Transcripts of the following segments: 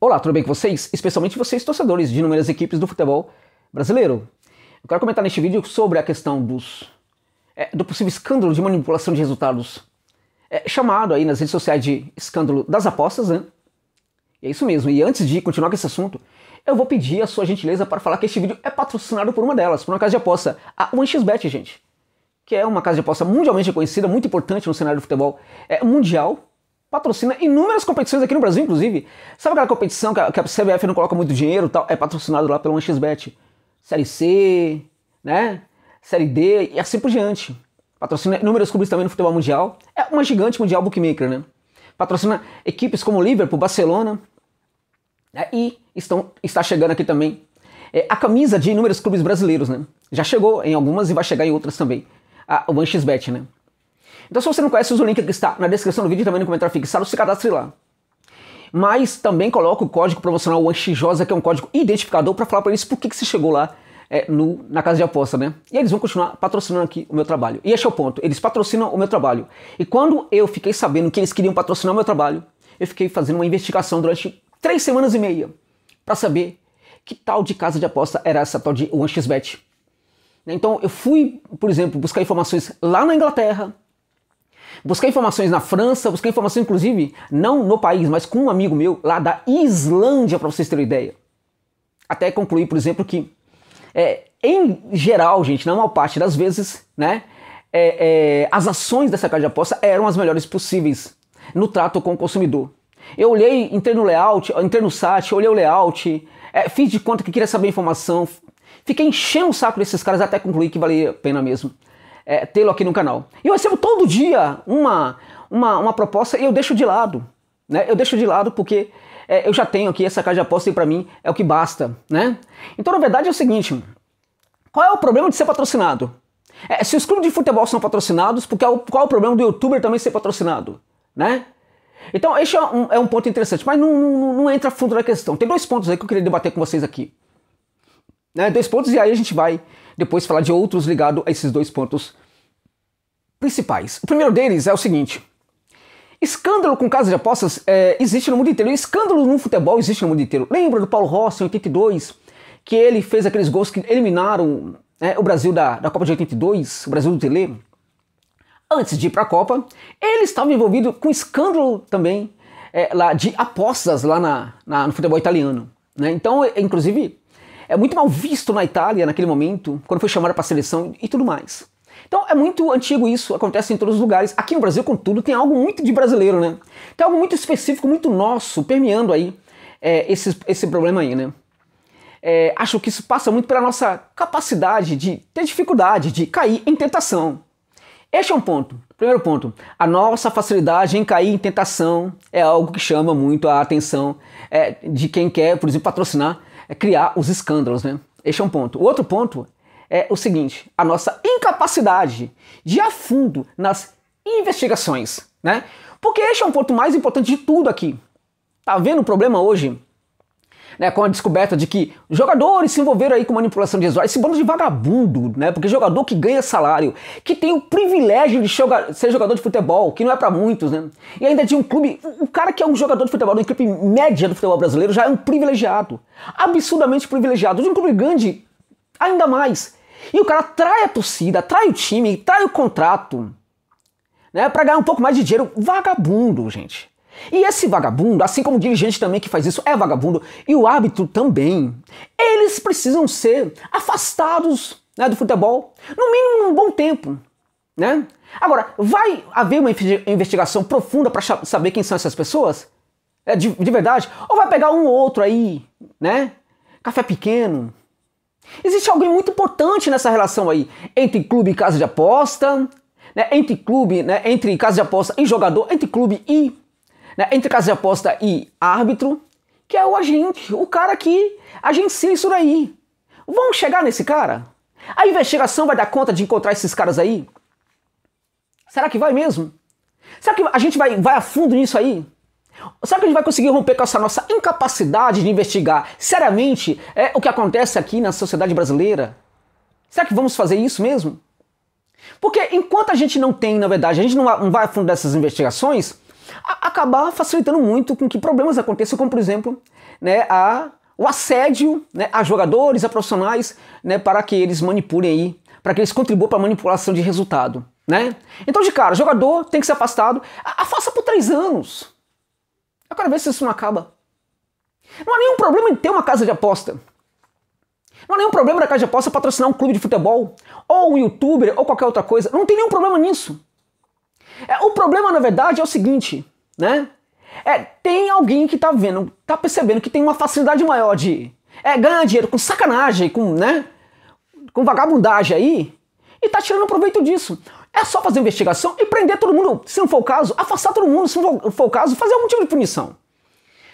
Olá, tudo bem com vocês? Especialmente vocês, torcedores de inúmeras equipes do futebol brasileiro. Eu quero comentar neste vídeo sobre a questão dos, é, do possível escândalo de manipulação de resultados, é, chamado aí nas redes sociais de escândalo das apostas, né? E é isso mesmo. E antes de continuar com esse assunto, eu vou pedir a sua gentileza para falar que este vídeo é patrocinado por uma delas, por uma casa de aposta, a OneXBet, gente. Que é uma casa de aposta mundialmente conhecida, muito importante no cenário do futebol é, mundial patrocina inúmeras competições aqui no Brasil, inclusive. Sabe aquela competição que a, CBF não coloca muito dinheiro e tal? É patrocinado lá pelo 1xBet. Série C, né? Série D e assim por diante. Patrocina inúmeros clubes também no futebol mundial. É uma gigante mundial bookmaker, né? Patrocina equipes como Liverpool, Barcelona. Né? E estão, está chegando aqui também é, a camisa de inúmeros clubes brasileiros, né? Já chegou em algumas e vai chegar em outras também. A, o 1xBet, né? Então, se você não conhece, usa o link que está na descrição do vídeo e também no comentário fixado, se cadastre lá. Mas também coloca o código promocional Josa, que é um código identificador, para falar para eles por que, que você chegou lá é, no, na casa de aposta, né? E eles vão continuar patrocinando aqui o meu trabalho. E esse é o ponto, eles patrocinam o meu trabalho. E quando eu fiquei sabendo que eles queriam patrocinar o meu trabalho, eu fiquei fazendo uma investigação durante três semanas e meia para saber que tal de casa de aposta era essa tal de 1 Bet. Então eu fui, por exemplo, buscar informações lá na Inglaterra, Busquei informações na França, busquei informações inclusive não no país, mas com um amigo meu lá da Islândia, para vocês terem ideia. Até concluir, por exemplo, que é, em geral, gente, na maior parte das vezes, né, é, é, as ações dessa casa de aposta eram as melhores possíveis no trato com o consumidor. Eu olhei, entrei no layout, entrei no site, olhei o layout, é, fiz de conta que queria saber informação, fiquei enchendo o saco desses caras até concluir que valia a pena mesmo é, tê-lo aqui no canal. Eu recebo todo dia uma, uma, uma proposta e eu deixo de lado. Né? Eu deixo de lado porque é, eu já tenho aqui essa caixa de apostas e para mim é o que basta. Né? Então, na verdade, é o seguinte: qual é o problema de ser patrocinado? É, se os clubes de futebol são patrocinados, porque é qual é o problema do youtuber também ser patrocinado? Né? Então, esse é um, é um ponto interessante, mas não, não, não entra fundo na questão. Tem dois pontos aí que eu queria debater com vocês aqui. Né? Dois pontos, e aí a gente vai depois falar de outros ligados a esses dois pontos principais. O primeiro deles é o seguinte: escândalo com casa de apostas é, existe no mundo inteiro. Escândalo no futebol existe no mundo inteiro. Lembra do Paulo Rossi em 82, que ele fez aqueles gols que eliminaram né, o Brasil da, da Copa de 82, o Brasil do Tele? Antes de ir para a Copa, ele estava envolvido com escândalo também é, lá de apostas lá na, na, no futebol italiano. Né? Então, é, inclusive, é muito mal visto na Itália naquele momento, quando foi chamado para a seleção e tudo mais. Então é muito antigo isso, acontece em todos os lugares. Aqui no Brasil, contudo, tem algo muito de brasileiro, né? Tem algo muito específico, muito nosso, permeando aí é, esse, esse problema aí, né? É, acho que isso passa muito pela nossa capacidade de ter dificuldade, de cair em tentação. Este é um ponto. Primeiro ponto, a nossa facilidade em cair em tentação é algo que chama muito a atenção é, de quem quer, por exemplo, patrocinar é criar os escândalos, né? Este é um ponto. O outro ponto é o seguinte: a nossa incapacidade de ir a fundo nas investigações, né? Porque este é um ponto mais importante de tudo aqui. Tá vendo o problema hoje? né, com a descoberta de que jogadores se envolveram aí com manipulação de usuários, esse bando de vagabundo, né, porque jogador que ganha salário, que tem o privilégio de ser jogador de futebol, que não é para muitos, né, e ainda de um clube, o cara que é um jogador de futebol, de uma equipe média do futebol brasileiro, já é um privilegiado, absurdamente privilegiado, de um clube grande, ainda mais. E o cara trai a torcida, trai o time, trai o contrato, né, para ganhar um pouco mais de dinheiro, vagabundo, gente. E esse vagabundo, assim como o dirigente também que faz isso é vagabundo, e o árbitro também, eles precisam ser afastados né, do futebol, no mínimo um bom tempo. Né? Agora, vai haver uma investigação profunda para saber quem são essas pessoas? É, de, de verdade? Ou vai pegar um ou outro aí, né? Café pequeno, Existe alguém muito importante nessa relação aí entre clube e casa de aposta, né, entre clube, né, entre casa de aposta e jogador, entre clube e né, entre casa de aposta e árbitro, que é o agente, o cara que agencia isso daí. Vamos chegar nesse cara? A investigação vai dar conta de encontrar esses caras aí? Será que vai mesmo? Será que a gente vai, vai a fundo nisso aí? Será que a gente vai conseguir romper com essa nossa incapacidade de investigar seriamente é, o que acontece aqui na sociedade brasileira? Será que vamos fazer isso mesmo? Porque enquanto a gente não tem, na verdade, a gente não vai a fundo dessas investigações, acabar facilitando muito com que problemas aconteçam, como por exemplo né, a, o assédio né, a jogadores, a profissionais, né, para que eles manipulem aí, para que eles contribuam para a manipulação de resultado. Né? Então, de cara, jogador tem que ser afastado. Afasta por três anos. Eu quero ver se isso não acaba. Não há nenhum problema em ter uma casa de aposta. Não há nenhum problema na casa de aposta patrocinar um clube de futebol, ou um youtuber, ou qualquer outra coisa. Não tem nenhum problema nisso. É, o problema, na verdade, é o seguinte, né? É, tem alguém que tá vendo, tá percebendo que tem uma facilidade maior de é, ganhar dinheiro com sacanagem, com, né? Com vagabundagem aí, e tá tirando proveito disso. É só fazer investigação e prender todo mundo. Se não for o caso, afastar todo mundo. Se não for o caso, fazer algum tipo de punição.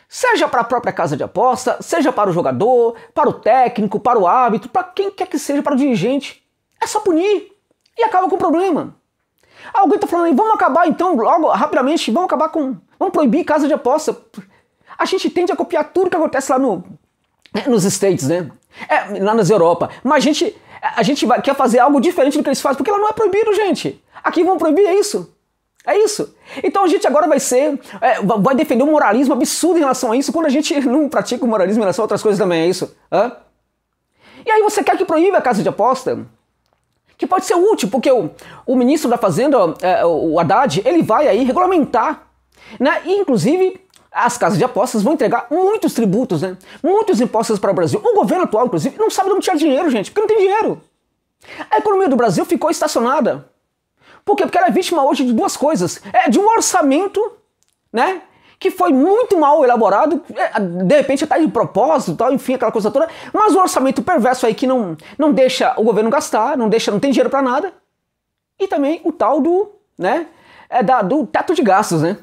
Seja para a própria casa de aposta, seja para o jogador, para o técnico, para o árbitro, para quem quer que seja, para o dirigente. É só punir e acaba com o problema. Ah, alguém está falando aí, vamos acabar então, logo, rapidamente, vamos acabar com. Vamos proibir casa de aposta. A gente tende a copiar tudo que acontece lá no, né, nos States, né? É, lá nas Europa. Mas a gente, a gente vai, quer fazer algo diferente do que eles fazem, porque lá não é proibido, gente. Aqui vão proibir, é isso. É isso. Então a gente agora vai ser. É, vai defender um moralismo absurdo em relação a isso, quando a gente não pratica o moralismo em relação a outras coisas também, é isso? Hã? E aí você quer que proíba a casa de aposta? que pode ser útil, porque o, o ministro da Fazenda, é, o Haddad, ele vai aí regulamentar, né? E, inclusive, as casas de apostas vão entregar muitos tributos, né? Muitos impostos para o Brasil. O governo atual, inclusive, não sabe de onde tirar dinheiro, gente, porque não tem dinheiro. A economia do Brasil ficou estacionada. Por quê? Porque ela é vítima hoje de duas coisas. É de um orçamento, né? que foi muito mal elaborado, é, de repente até de propósito, tal, enfim, aquela coisa toda, mas um orçamento perverso aí que não, não deixa o governo gastar, não deixa, não tem dinheiro para nada. E também o tal do, né, é da, do teto de gastos, né?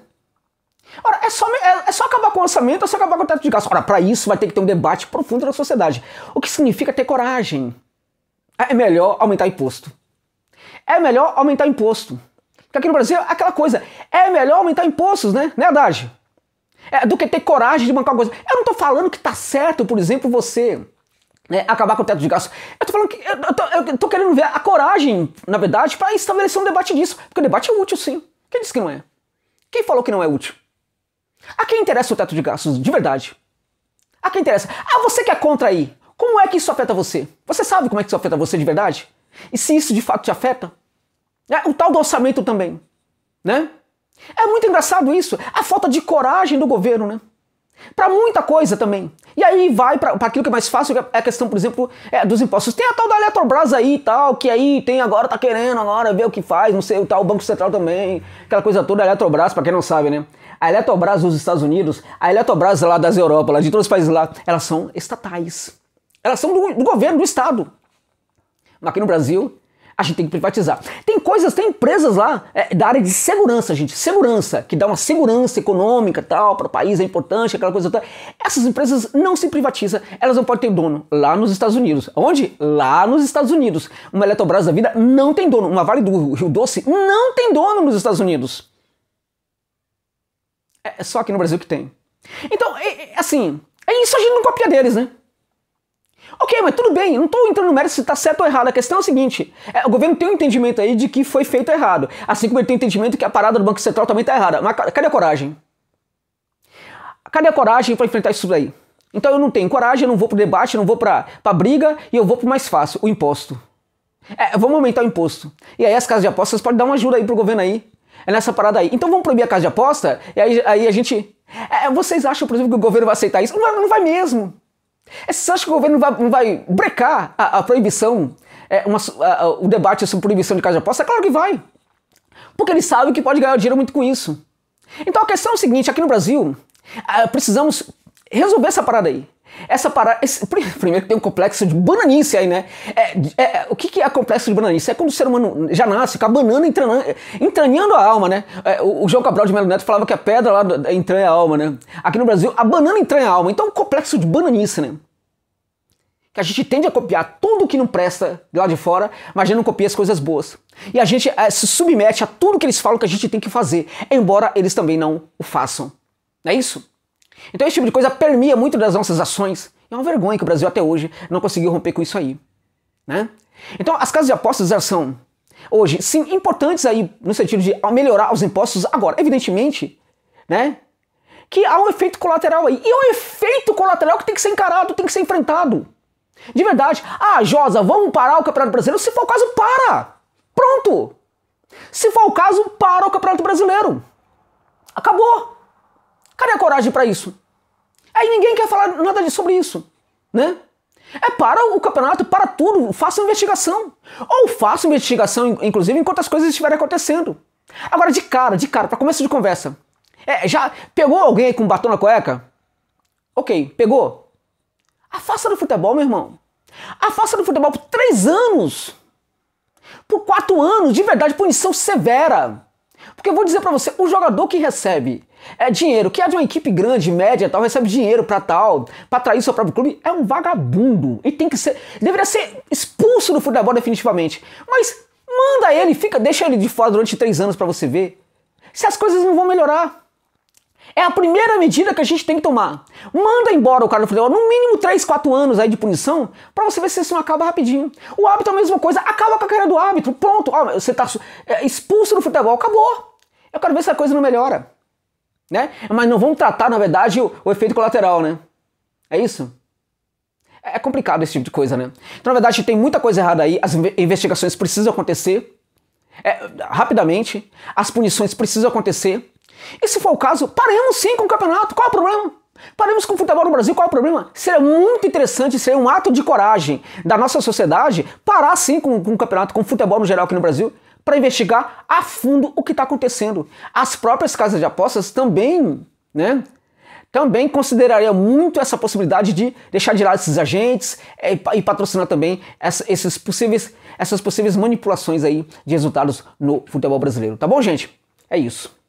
Ora, é só, é, é só acabar com o orçamento, é só acabar com o teto de gastos. Ora, para isso vai ter que ter um debate profundo na sociedade. O que significa ter coragem? É, é melhor aumentar imposto. É melhor aumentar imposto. Porque aqui no Brasil, é aquela coisa, é melhor aumentar impostos, né? Né, Haddad? É, do que ter coragem de bancar alguma coisa. Eu não estou falando que está certo, por exemplo, você né, acabar com o teto de gastos. Eu estou falando que. Eu, estou querendo ver a coragem, na verdade, para estabelecer um debate disso. Porque o debate é útil, sim. Quem disse que não é? Quem falou que não é útil? A quem interessa o teto de gastos, de verdade? A quem interessa? Ah, você que é contra aí. Como é que isso afeta você? Você sabe como é que isso afeta você de verdade? E se isso de fato te afeta? É, o tal do orçamento também, né? É muito engraçado isso, a falta de coragem do governo, né? Para muita coisa também. E aí vai para aquilo que é mais fácil, que é a questão, por exemplo, é, dos impostos. Tem a tal da Eletrobras aí e tal, que aí tem agora, tá querendo agora ver o que faz, não sei, o tal, o Banco Central também, aquela coisa toda, a Eletrobras, para quem não sabe, né? A Eletrobras dos Estados Unidos, a Eletrobras lá das Europa, lá de todos os países lá, elas são estatais. Elas são do, do governo, do Estado. Mas aqui no Brasil, a gente tem que privatizar. Tem coisas, tem empresas lá é, da área de segurança, gente, segurança, que dá uma segurança econômica tal, para o país é importante, aquela coisa tal. Essas empresas não se privatizam, elas não podem ter dono lá nos Estados Unidos. Onde? Lá nos Estados Unidos. Uma Eletrobras da vida não tem dono, uma Vale do Rio Doce não tem dono nos Estados Unidos. É, é só aqui no Brasil que tem. Então, é, é assim, é isso a gente não copia deles, né? Ok, mas tudo bem, eu não estou entrando no mérito se está certo ou errado. A questão é a seguinte: é, o governo tem um entendimento aí de que foi feito errado, assim como ele tem um entendimento que a parada do Banco Central também está errada. Mas cadê a coragem? Cadê a coragem para enfrentar isso daí? Então eu não tenho coragem, eu não vou pro debate, eu não vou pra pra briga e eu vou pro mais fácil, o imposto. É, vamos aumentar o imposto. E aí as casas de apostas podem dar uma ajuda aí pro governo aí. É nessa parada aí. Então vamos proibir a casa de aposta e aí, aí a gente. É, vocês acham, por exemplo, que o governo vai aceitar isso? Não, não vai mesmo. É, você acha que o governo vai, vai brecar a, a proibição, é, uma, a, o debate sobre proibição de casa de aposta? É claro que vai. Porque ele sabe que pode ganhar dinheiro muito com isso. Então a questão é o seguinte: aqui no Brasil, ah, precisamos resolver essa parada aí. Essa parada. Esse, primeiro tem um complexo de bananice aí, né? É, é, é, o que, que é complexo de bananice? É quando o ser humano já nasce com a banana entranhando, a alma, né? É, o, o, João Cabral de Melo Neto falava que a pedra lá entranha a alma, né? Aqui no Brasil, a banana entranha a alma. Então, é um complexo de bananice, né? Que a gente tende a copiar tudo que não presta lá de fora, mas a gente não copia as coisas boas. E a gente é, se submete a tudo que eles falam que a gente tem que fazer, embora eles também não o façam. Não é isso? Então esse tipo de coisa permeia muito das nossas ações. É uma vergonha que o Brasil até hoje não conseguiu romper com isso aí. Né? Então as casas de apostas são hoje, sim, importantes aí no sentido de melhorar os impostos agora, evidentemente, né? Que há um efeito colateral aí. E é um efeito colateral que tem que ser encarado, tem que ser enfrentado. De verdade. Ah, Josa, vamos parar o Campeonato Brasileiro? Se for o caso, para! Pronto! Se for o caso, para o Campeonato Brasileiro. Acabou! Cadê a coragem para isso? Aí ninguém quer falar nada sobre isso, né? É para o campeonato, para tudo, faça investigação. Ou faça investigação, inclusive, enquanto as coisas estiverem acontecendo. Agora, de cara, de cara, para começo de conversa. É, já pegou alguém aí com batom na cueca? Ok, pegou. Afasta do futebol, meu irmão. Afasta do futebol por três anos. Por quatro anos, de verdade, punição severa. Porque eu vou dizer para você, o jogador que recebe é dinheiro, que é de uma equipe grande, média, tal, recebe dinheiro para tal, para trair seu próprio clube, é um vagabundo e tem que ser, deveria ser expulso do futebol definitivamente. Mas manda ele, fica, deixa ele de fora durante três anos para você ver se as coisas não vão melhorar. É a primeira medida que a gente tem que tomar. Manda embora o cara do futebol, no mínimo 3, 4 anos aí de punição, para você ver se isso não acaba rapidinho. O árbitro é a mesma coisa, acaba com a cara do árbitro, pronto. Ó, você tá é, expulso do futebol, acabou. Eu quero ver se a coisa não melhora. Né? Mas não vamos tratar, na verdade, o, o efeito colateral, né? É isso? É, é complicado esse tipo de coisa, né? Então, na verdade, tem muita coisa errada aí, as investigações precisam acontecer é, rapidamente, as punições precisam acontecer. E se for o caso, paremos sim com o campeonato. Qual é o problema? Paremos com o futebol no Brasil, qual é o problema? Seria muito interessante, seria um ato de coragem da nossa sociedade parar sim com, com o campeonato, com o futebol no geral aqui no Brasil, para investigar a fundo o que está acontecendo. As próprias casas de apostas também, né? Também consideraria muito essa possibilidade de deixar de lado esses agentes é, e patrocinar também essa, esses possíveis, essas possíveis manipulações aí de resultados no futebol brasileiro. Tá bom, gente? É isso.